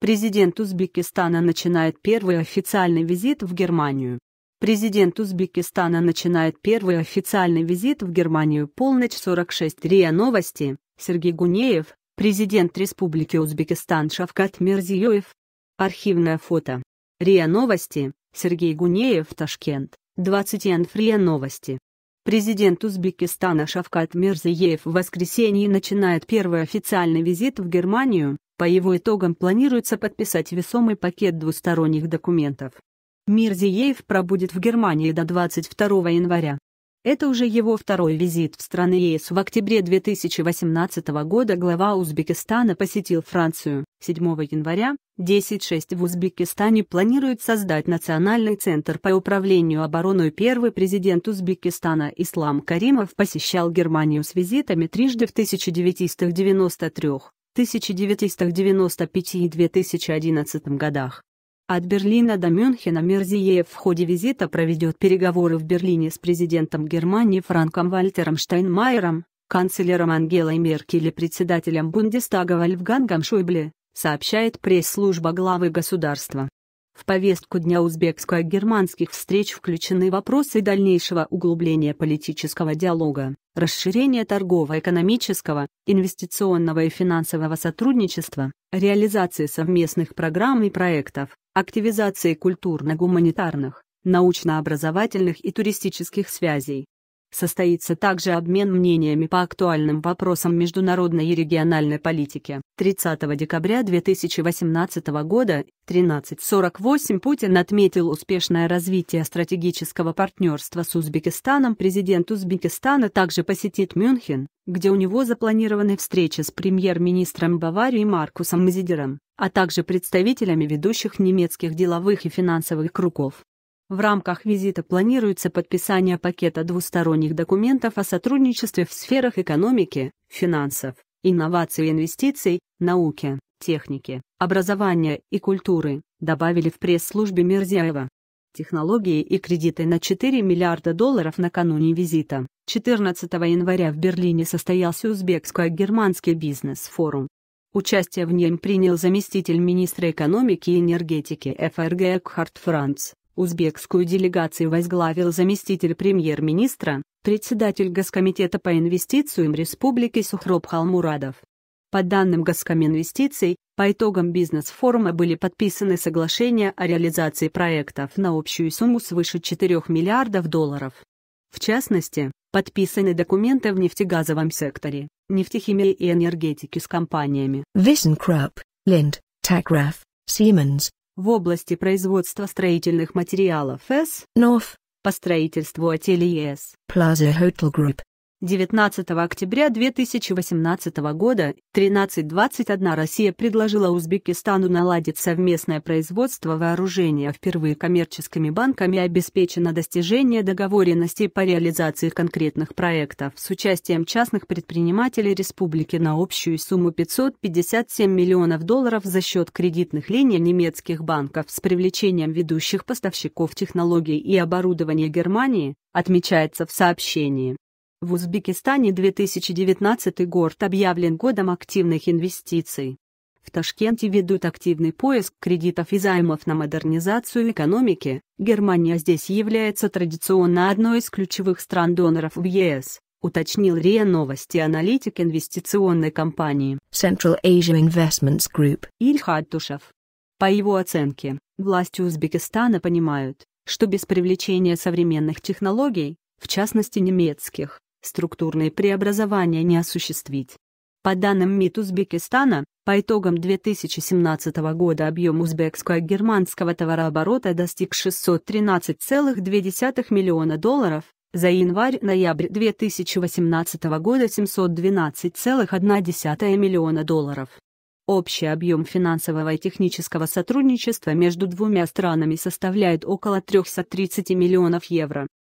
Президент Узбекистана начинает первый официальный визит в Германию. Президент Узбекистана начинает первый официальный визит в Германию полночь 46 РИА Новости. Сергей Гунеев, президент Республики Узбекистан Шавкат Мирзиёев. Архивное фото. РИА Новости, Сергей Гунеев Ташкент, 20 Риа Новости. Президент Узбекистана Шавкат Мирзиеев в воскресенье начинает первый официальный визит в Германию, по его итогам планируется подписать весомый пакет двусторонних документов. Мирзиеев пробудет в Германии до 22 января. Это уже его второй визит в страны ЕС. В октябре 2018 года глава Узбекистана посетил Францию. 7 января 10.6 в Узбекистане планируют создать Национальный центр по управлению обороной. Первый президент Узбекистана Ислам Каримов посещал Германию с визитами трижды в 1993 1995 и 2011 годах. От Берлина до Мюнхена Мерзиеев в ходе визита проведет переговоры в Берлине с президентом Германии Франком Вальтером Штайнмайером, канцлером Ангелой Меркель и председателем Бундестага Вольфгангом Шойбле, сообщает пресс-служба главы государства. В повестку дня узбекско-германских встреч включены вопросы дальнейшего углубления политического диалога, расширения торгово-экономического, инвестиционного и финансового сотрудничества, реализации совместных программ и проектов, активизации культурно-гуманитарных, научно-образовательных и туристических связей, Состоится также обмен мнениями по актуальным вопросам международной и региональной политики. 30 декабря 2018 года 13.48 Путин отметил успешное развитие стратегического партнерства с Узбекистаном. Президент Узбекистана также посетит Мюнхен, где у него запланированы встречи с премьер-министром Баварии Маркусом Мзидером, а также представителями ведущих немецких деловых и финансовых кругов. В рамках визита планируется подписание пакета двусторонних документов о сотрудничестве в сферах экономики, финансов, инноваций и инвестиций, науки, техники, образования и культуры, добавили в пресс-службе Мерзяева. Технологии и кредиты на 4 миллиарда долларов накануне визита. 14 января в Берлине состоялся узбекско-германский бизнес-форум. Участие в нем принял заместитель министра экономики и энергетики ФРГ Экхарт Франц. Узбекскую делегацию возглавил заместитель премьер-министра, председатель Госкомитета по инвестициям Республики Сухроб Халмурадов. По данным Госкоминвестиций, по итогам бизнес-форума были подписаны соглашения о реализации проектов на общую сумму свыше 4 миллиардов долларов. В частности, подписаны документы в нефтегазовом секторе, нефтехимии и энергетике с компаниями Visencrup, Lind, Tagraph, Siemens, в области производства строительных материалов S. North по строительству ателье S. Plaza Hotel Group 19 октября 2018 года 13.21 Россия предложила Узбекистану наладить совместное производство вооружения впервые коммерческими банками обеспечено достижение договоренностей по реализации конкретных проектов с участием частных предпринимателей республики на общую сумму 557 миллионов долларов за счет кредитных линий немецких банков с привлечением ведущих поставщиков технологий и оборудования Германии, отмечается в сообщении. В Узбекистане 2019 год объявлен годом активных инвестиций. В Ташкенте ведут активный поиск кредитов и займов на модернизацию экономики. Германия здесь является традиционно одной из ключевых стран-доноров в ЕС, уточнил РИА Новости аналитик инвестиционной компании Central Asia Investments Group Ильхат Тушев. По его оценке, власти Узбекистана понимают, что без привлечения современных технологий, в частности немецких, структурные преобразования не осуществить. По данным МИД Узбекистана, по итогам 2017 года объем узбекско-германского товарооборота достиг 613,2 миллиона долларов, за январь-ноябрь 2018 года 712,1 миллиона долларов. Общий объем финансового и технического сотрудничества между двумя странами составляет около 330 миллионов евро.